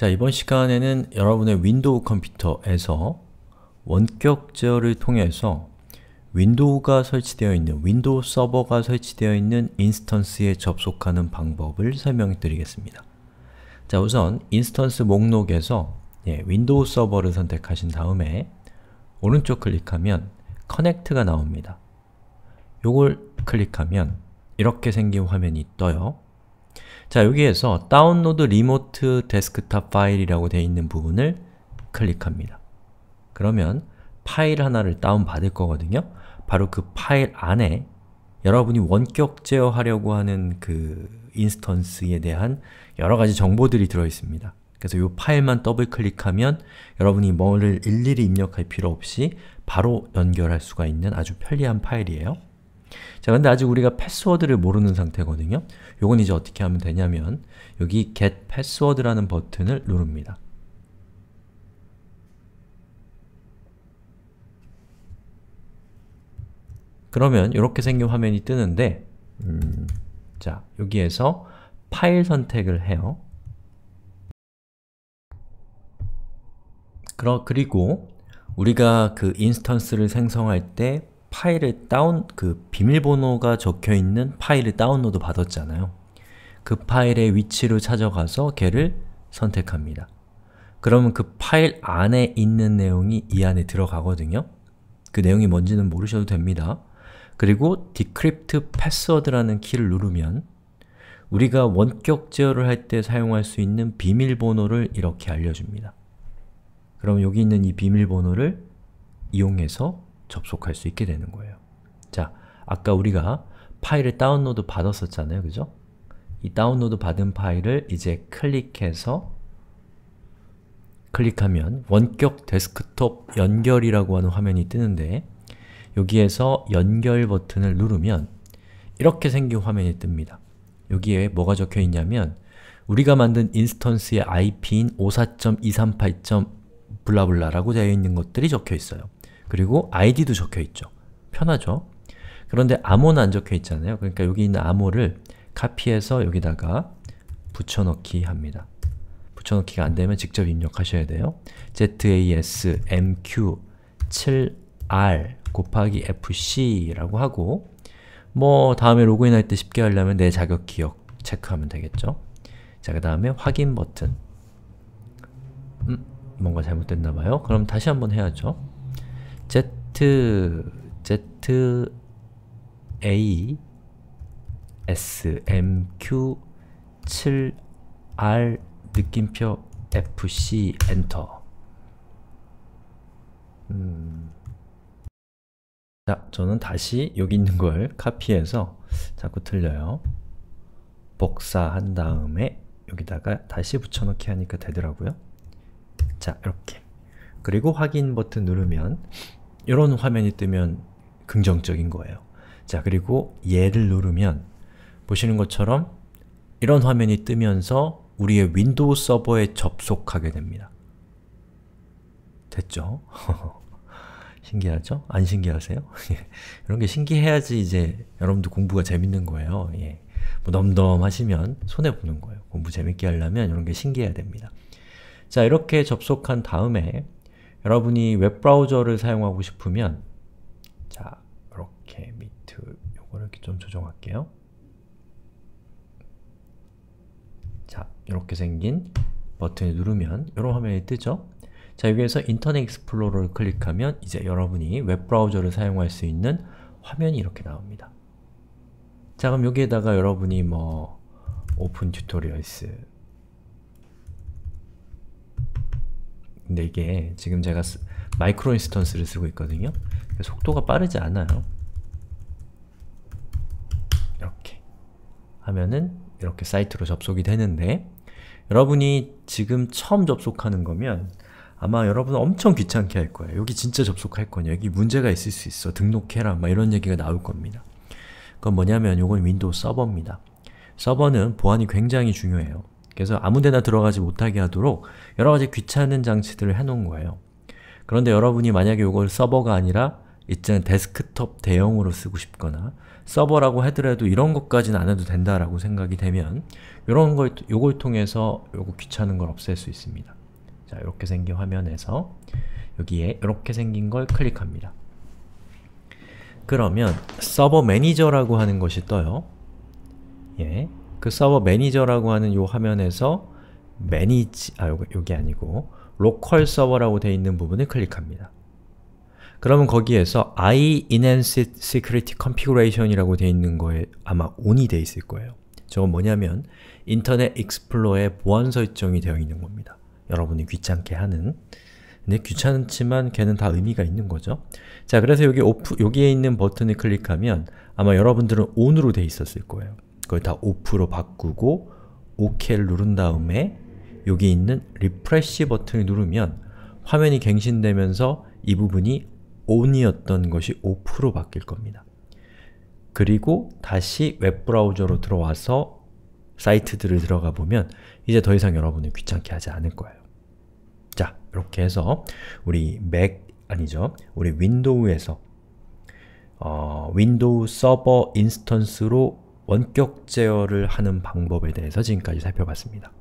자, 이번 시간에는 여러분의 윈도우 컴퓨터에서 원격 제어를 통해서 윈도우가 설치되어 있는, 윈도우 서버가 설치되어 있는 인스턴스에 접속하는 방법을 설명드리겠습니다. 자, 우선 인스턴스 목록에서 예, 윈도우 서버를 선택하신 다음에 오른쪽 클릭하면 커넥트가 나옵니다. 요걸 클릭하면 이렇게 생긴 화면이 떠요. 자, 여기에서 다운로드 리모트 데스크탑 파일이라고 되어 있는 부분을 클릭합니다. 그러면 파일 하나를 다운받을 거거든요. 바로 그 파일 안에 여러분이 원격 제어하려고 하는 그 인스턴스에 대한 여러 가지 정보들이 들어있습니다. 그래서 이 파일만 더블 클릭하면 여러분이 뭐를 일일이 입력할 필요 없이 바로 연결할 수가 있는 아주 편리한 파일이에요. 자, 근데 아직 우리가 패스워드를 모르는 상태거든요. 요건 이제 어떻게 하면 되냐면 여기 get password라는 버튼을 누릅니다. 그러면 이렇게 생긴 화면이 뜨는데 음, 자, 여기에서 파일 선택을 해요. 그러, 그리고 우리가 그 인스턴스를 생성할 때 파일을 다운, 그 비밀번호가 적혀있는 파일을 다운로드 받았잖아요. 그 파일의 위치를 찾아가서 걔를 선택합니다. 그러면 그 파일 안에 있는 내용이 이 안에 들어가거든요. 그 내용이 뭔지는 모르셔도 됩니다. 그리고 decrypt password라는 키를 누르면 우리가 원격 제어를 할 때 사용할 수 있는 비밀번호를 이렇게 알려줍니다. 그럼 여기 있는 이 비밀번호를 이용해서 접속할 수 있게 되는 거예요. 자, 아까 우리가 파일을 다운로드 받았었잖아요, 그죠? 이 다운로드 받은 파일을 이제 클릭해서 클릭하면 원격 데스크톱 연결이라고 하는 화면이 뜨는데 여기에서 연결 버튼을 누르면 이렇게 생긴 화면이 뜹니다. 여기에 뭐가 적혀 있냐면 우리가 만든 인스턴스의 IP인 54.238. 블라블라라고 되어 있는 것들이 적혀 있어요. 그리고 id도 적혀있죠. 편하죠? 그런데 암호는 안 적혀있잖아요. 그러니까 여기 있는 암호를 카피해서 여기다가 붙여넣기 합니다. 붙여넣기가 안되면 직접 입력하셔야 돼요. zasmq7r 곱하기 fc라고 하고 뭐 다음에 로그인할 때 쉽게 하려면 내 자격 기억 체크하면 되겠죠? 자, 그 다음에 확인 버튼 음, 뭔가 잘못됐나봐요. 그럼 다시 한번 해야죠. Z Z A S M Q 7 R 느낌표 FC 엔터 음. 자, 저는 다시 여기 있는 걸 카피해서 자꾸 틀려요. 복사한 다음에 여기다가 다시 붙여넣기 하니까 되더라고요. 자, 이렇게. 그리고 확인 버튼 누르면 이런 화면이 뜨면 긍정적인 거예요. 자, 그리고 얘를 누르면 보시는 것처럼 이런 화면이 뜨면서 우리의 윈도우 서버에 접속하게 됩니다. 됐죠? 신기하죠? 안 신기하세요? 예. 이런 게 신기해야지 이제 여러분도 공부가 재밌는 거예요. 예. 뭐 넘덤하시면 손해보는 거예요. 공부 재밌게 하려면 이런 게 신기해야 됩니다. 자, 이렇게 접속한 다음에 여러분이 웹브라우저를 사용하고 싶으면 자, 이렇게 미트 요거를 이렇게 좀 조정할게요. 자, 이렇게 생긴 버튼을 누르면 이런 화면이 뜨죠? 자, 여기에서 인터넷 익스플로러를 클릭하면 이제 여러분이 웹브라우저를 사용할 수 있는 화면이 이렇게 나옵니다. 자, 그럼 여기에다가 여러분이 뭐 오픈 튜토리얼스 근데 이게 지금 제가 쓰, 마이크로 인스턴스를 쓰고 있거든요. 속도가 빠르지 않아요. 이렇게 하면은 이렇게 사이트로 접속이 되는데 여러분이 지금 처음 접속하는 거면 아마 여러분 엄청 귀찮게 할 거예요. 여기 진짜 접속할 거냐, 여기 문제가 있을 수 있어, 등록해라, 막 이런 얘기가 나올 겁니다. 그건 뭐냐면 이건 윈도우 서버입니다. 서버는 보안이 굉장히 중요해요. 그래서 아무데나 들어가지 못하게 하도록 여러가지 귀찮은 장치들을 해놓은 거예요. 그런데 여러분이 만약에 이걸 서버가 아니라 있잖아요 데스크톱 대형으로 쓰고 싶거나 서버라고 해더라도 이런 것까지는 안 해도 된다라고 생각이 되면 이런 걸 요걸 통해서 요거 귀찮은 걸 없앨 수 있습니다. 자, 이렇게 생긴 화면에서 여기에 이렇게 생긴 걸 클릭합니다. 그러면 서버 매니저라고 하는 것이 떠요. 예. 그 서버 매니저라고 하는 요 화면에서 매니지, 아 요게, 요게 아니고 로컬 서버라고 되어 있는 부분을 클릭합니다. 그러면 거기에서 i enhanced security configuration이라고 되어 있는 거에 아마 on이 되어 있을 거예요. 저건 뭐냐면 인터넷 익스플로어의 보안 설정이 되어 있는 겁니다. 여러분이 귀찮게 하는 근데 귀찮지만 걔는 다 의미가 있는 거죠. 자, 그래서 여기 오프, 여기에 있는 버튼을 클릭하면 아마 여러분들은 on으로 되어 있었을 거예요. 그걸 다 오프로 바꾸고 OK를 누른 다음에 여기 있는 refresh 버튼을 누르면 화면이 갱신되면서 이 부분이 on이었던 것이 off로 바뀔 겁니다. 그리고 다시 웹브라우저로 들어와서 사이트들을 들어가 보면 이제 더 이상 여러분을 귀찮게 하지 않을 거예요. 자, 이렇게 해서 우리 맥, 아니죠. 우리 윈도우에서 어, 윈도우 서버 인스턴스로 원격 제어를 하는 방법에 대해서 지금까지 살펴봤습니다.